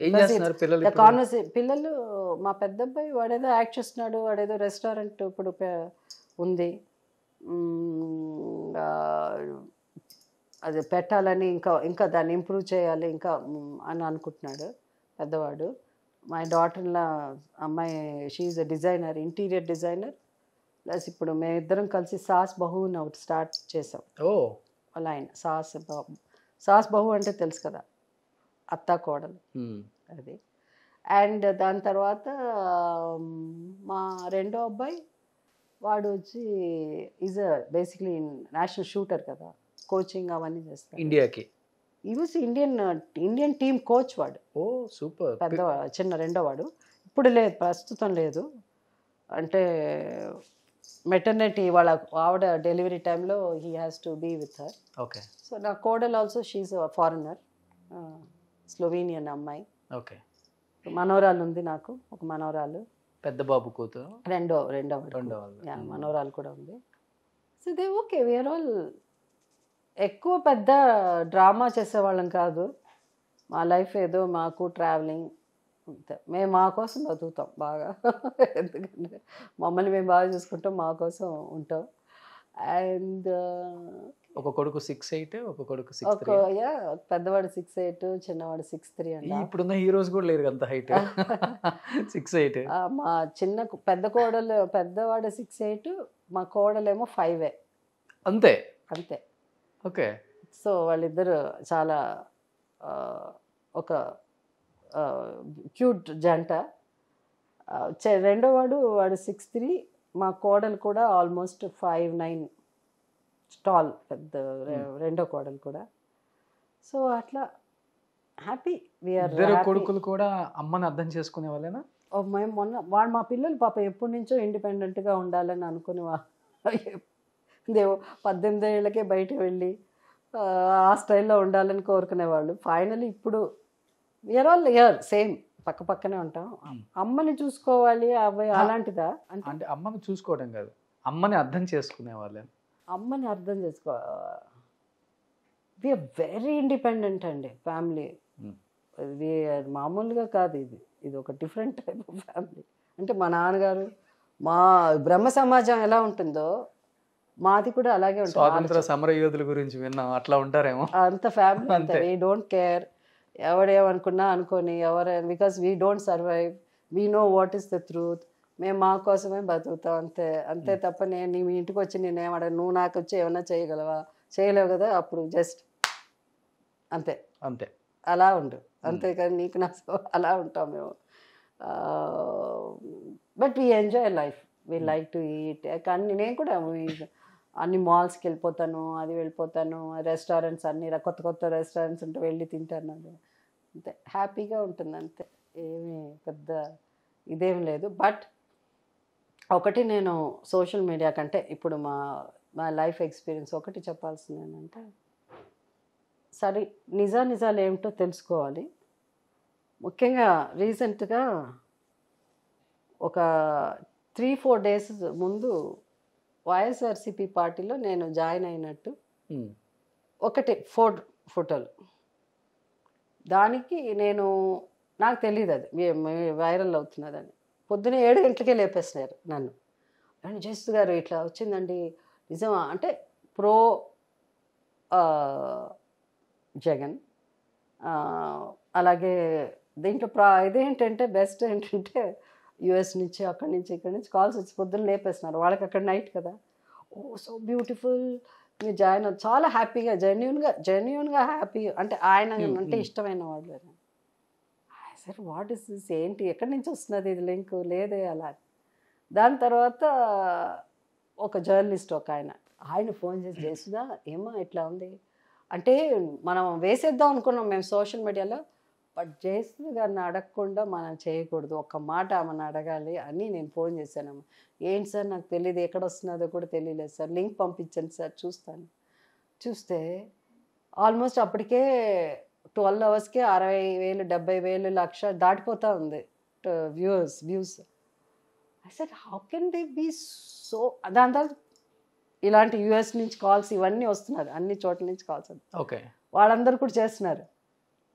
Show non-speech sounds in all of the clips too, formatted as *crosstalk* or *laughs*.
పిల్లలు మా పెద్ద అబ్బాయి వాడేదో యాక్ట్ చేస్తున్నాడు వాడేదో రెస్టారెంట్ ఇప్పుడు ఉంది అది పెట్టాలని ఇంకా ఇంకా దాన్ని ఇంప్రూవ్ చేయాలి ఇంకా అని అనుకుంటున్నాడు పెద్దవాడు మా డాటర్లా అమ్మాయి she a designer interior designer plus ఇప్పుడు మేమిద్దరం కలిసి సాస్ బహు ఒకటి స్టార్ట్ చేసాం ఓ అలా ఆయన సాస్ సాస్ బహు అంటే తెలుసు కదా అత్తా కోడలు అది అండ్ దాని తర్వాత మా రెండో అబ్బాయి వాడు వచ్చి ఈజ్ బేసిక్లీ నేషనల్ షూటర్ కదా కోచింగ్ అవన్నీ చేస్తాడు ఇండియాకి ఈ was Indian Indian team coach వాడు ఓ సూపర్ పెద్ద చిన్న రెండో వాడు ఇప్పుడు లేదు ప్రస్తుతం లేదు అంటే మెటర్నిటీ వాళ్ళ ఆవిడ డెలివరీ టైంలో he has to be with her okay so నా కోడల్ ఆల్సో షీఈ్ ఫారినర్ స్లోవేనియన్ అమ్మాయి ఓకే మనోరాలు ఉంది నాకు ఒక మనోరాలు పెద్ద బాబు కూతురు రెండో రెండో రెండో మనోరాలు కూడా ఉంది so they okay were all ఎక్కువ పెద్ద డ్రామా చేసేవాళ్ళం కాదు మా లైఫ్ ఏదో మాకు ట్రావెలింగ్ మేము మా కోసం బతుకుతాం బాగా *laughs* ఎందుకంటే మమ్మల్ని మేము బాగా చూసుకుంటాం మా కోసం ఉంటాం అండ్ ఒక కొడుకు సిక్స్ ఎయిట్ ఒక కొడుకు సిక్స్ ఒక పెద్దవాడు సిక్స్ ఎయిట్ చిన్నవాడు సిక్స్ త్రీ అండి ఇప్పుడున్న హీరోస్ కూడా లేరు అంత హైట్ *laughs* సిక్స్ ఎయిట్ మా చిన్న పెద్ద కోడలు పెద్దవాడు సిక్స్ ఎయిట్ మా కోడలేమో ఫైవ్ అంతే అంతే ఓకే సో వాళ్ళిద్దరు చాలా ఒక క్యూట్ జంట రెండో వాడు వాడు సిక్స్ త్రీ మా కోడలు కూడా ఆల్మోస్ట్ ఫైవ్ నైన్ స్టాల్ పెద్ద రెండో hmm. కోడలు కూడా సో అట్లా హ్యాపీ వీఆర్ కొడుకులు కూడా అమ్మని అర్థం చేసుకునే వాళ్ళేనా మేము మొన్న వాళ్ళు మా పిల్లలు పాప ఎప్పటి నుంచో ఇండిపెండెంట్గా ఉండాలని అనుకునే దేవో పద్దెనిమిది ఏళ్ళకే బయట వెళ్ళి ఆ స్టైల్లో ఉండాలని కోరుకునేవాళ్ళు ఫైనల్ ఇప్పుడు వీఆర్ ఆల్ ఇయర్ సేమ్ పక్క పక్కనే ఉంటాం అమ్మని చూసుకోవాలి అవి అలాంటిదా అంటే అమ్మని చూసుకోవడం కాదు అమ్మని అర్థం చేసుకునే వాళ్ళని అమ్మని అర్థం చేసుకో విఆర్ వెరీ ఇండిపెండెంట్ అండి ఫ్యామిలీ ఇది మామూలుగా కాదు ఇది ఇది ఒక డిఫరెంట్ టైప్ ఆఫ్ ఫ్యామిలీ అంటే మా నాన్నగారు మా బ్రహ్మ సమాజం ఎలా ఉంటుందో మాది కూడా అలాగే ఉంటుంది స్వాతంత్ర సమర యోధుల గురించి విన్నాం అట్లా ఉంటారేమో అంత ఫ్యామిలీ అంతే డోంట్ కేర్ ఎవడేమనుకున్నా అనుకొని ఎవరే because we don't survive we know what is the truth మేము మా కోసమే బతుకుతాం అంతే అంతే hmm. తప్ప నేను నీ మీ ఇంటికి వచ్చి నేను ఏమడ నువ్వు నాకు వచ్చి ఏమైనా చేయగలవా చేయలేవు కదా అప్పుడు జస్ట్ అంతే అంతే అలా ఉండు hmm. అంతే కానీ నీకు నా అలా ఉంటాం మేము but we enjoy life we like to eat కానీ నేను కూడా అన్ని మాల్స్కి వెళ్ళిపోతాను అది వెళ్ళిపోతాను రెస్టారెంట్స్ అన్ని కొత్త కొత్త రెస్టారెంట్స్ ఉంటే వెళ్ళి తింటాను అది అంతే హ్యాపీగా ఉంటుంది అంతే ఏమి పెద్ద ఇదేం లేదు బట్ ఒకటి నేను సోషల్ మీడియా కంటే ఇప్పుడు మా మా లైఫ్ ఎక్స్పీరియన్స్ ఒకటి చెప్పాల్సింది ఏంటంటే సరే నిజా నిజాలు ఏమిటో తెలుసుకోవాలి ముఖ్యంగా రీసెంట్గా ఒక త్రీ ఫోర్ డేస్ ముందు వైఎస్ఆర్సిపి పార్టీలో నేను జాయిన్ అయినట్టు hmm. ఒకటే ఫోర్ ఫోటోలు దానికి నేను నాకు తెలియదు అది వైరల్ అవుతున్నదని పొద్దున ఏడు గంటలకే లేపేస్తున్నారు నన్ను జస్ట్ గారు ఇట్లా వచ్చిందండి నిజమా అంటే ప్రో జగన్ అలాగే దీంట్లో ప్రా ఇదేంటంటే బెస్ట్ ఏంటంటే యూఎస్ నుంచి అక్కడి నుంచి ఇక్కడి నుంచి కాల్స్ వచ్చి పొద్దున్న లేపేస్తున్నారు వాళ్ళకి అక్కడ నైట్ కదా ఓ సో బ్యూటిఫుల్ మీరు జాయిన్ చాలా హ్యాపీగా జెన్యున్గా జెన్యున్గా హ్యాపీగా అంటే ఆయన అంటే ఇష్టమైన వాళ్ళు సరే వాట్ ఇస్ దిస్ ఏంటి ఎక్కడి నుంచి వస్తున్నది ఇది లింక్ లేదే అలా దాని తర్వాత ఒక జర్నలిస్ట్ ఒక ఆయన ఆయన ఫోన్ చేసి చేసినా ఏమో ఇట్లా ఉంది అంటే మనం వేసేద్దాం అనుకున్నాం మేము సోషల్ మీడియాలో బట్ జయశ్రీ గారిని అడగకుండా మనం చేయకూడదు ఒక్క మాట ఆమెను అడగాలి అని నేను ఫోన్ చేశాను ఏంటి సార్ నాకు తెలియదు ఎక్కడ వస్తున్నదో కూడా తెలియలేదు సార్ లింక్ పంపించండి సార్ చూస్తాను చూస్తే ఆల్మోస్ట్ అప్పటికే ట్వెల్వ్ అవర్స్కే అరవై వేలు డెబ్బై వేలు లక్ష దాటిపోతూ ఉంది వ్యూవర్స్ వ్యూస్ అసలు how can they be so దాని తర్వాత ఇలాంటి యూఎస్ నుంచి కాల్స్ ఇవన్నీ వస్తున్నారు అన్ని చోట్ల నుంచి కాల్స్ ఓకే వాళ్ళందరూ కూడా చేస్తున్నారు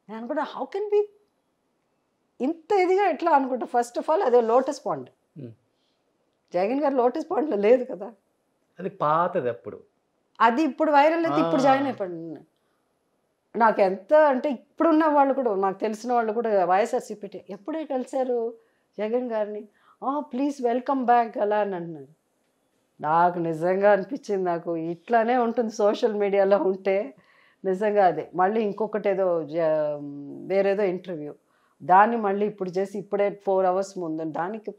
నేను అనుకుంటా హౌ కెన్ బి ఇంత ఇదిగా ఎట్లా అనుకుంటా ఫస్ట్ ఆఫ్ ఆల్ అదే లోటస్ పాండ్ జగన్ గారు లోటస్ పాండ్లో లేదు కదా అది పాతది అప్పుడు అది ఇప్పుడు వైరల్ అయితే ఇప్పుడు జాయిన్ అయిపోయింది నాకు ఎంత అంటే ఇప్పుడున్న వాళ్ళు కూడా నాకు తెలిసిన వాళ్ళు కూడా వైఎస్ఆర్సీపీ ఎప్పుడే కలిశారు జగన్ గారిని ఆ ప్లీజ్ వెల్కమ్ బ్యాక్ అలా అని అంటున్నారు నాకు నిజంగా అనిపించింది నాకు ఇట్లానే ఉంటుంది సోషల్ మీడియాలో ఉంటే నిజంగా అదే మళ్ళీ ఇంకొకటి ఏదో వేరేదో ఇంటర్వ్యూ దాన్ని మళ్ళీ ఇప్పుడు చేసి ఇప్పుడే ఫోర్ అవర్స్ ముందు దానికి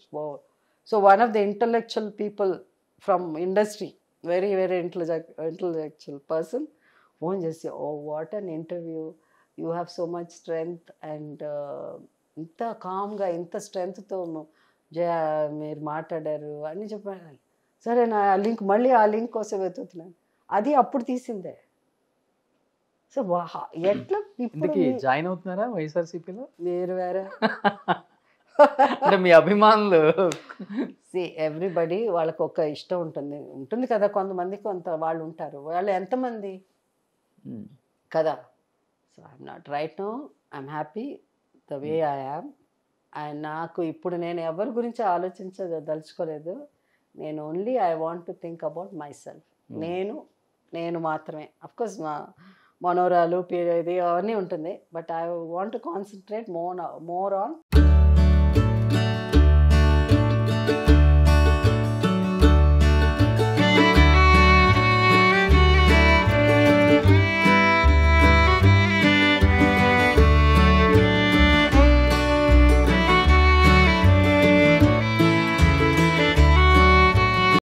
so one of the intellectual people from industry very very intellect intellectual person phone చేసి oh what an interview you have so much strength and ఇంత కామ్గా ఇంత స్ట్రెంగ్త్తో మీరు మాట్లాడారు అని చెప్పాను సరే నా ఆ లింక్ మళ్ళీ ఆ లింక్ కోసం వెతుకుతున్నాను అది అప్పుడు తీసిందే సో ఎట్లా జాయిన్ అవుతున్నారా వైఎస్ఆర్సీపీలో వేరు వేరే అంటే మీ అభిమానులు సి ఎవ్రీబడి వాళ్ళకు ఒక ఇష్టం ఉంటుంది ఉంటుంది కదా కొంతమంది కొంత వాళ్ళు ఉంటారు వాళ్ళు ఎంతమంది hmm. కదా so I'm not right no I'm happy the way I am and నాకు ఇప్పుడు నేను ఎవరి గురించి ఆలోచించదలుచుకోలేదు నేను only I want to think about myself నేను నేను మాత్రమే అఫ్కోర్స్ మా మనోరాలు ఇది అవన్నీ ఉంటుంది but I want concentrate more more on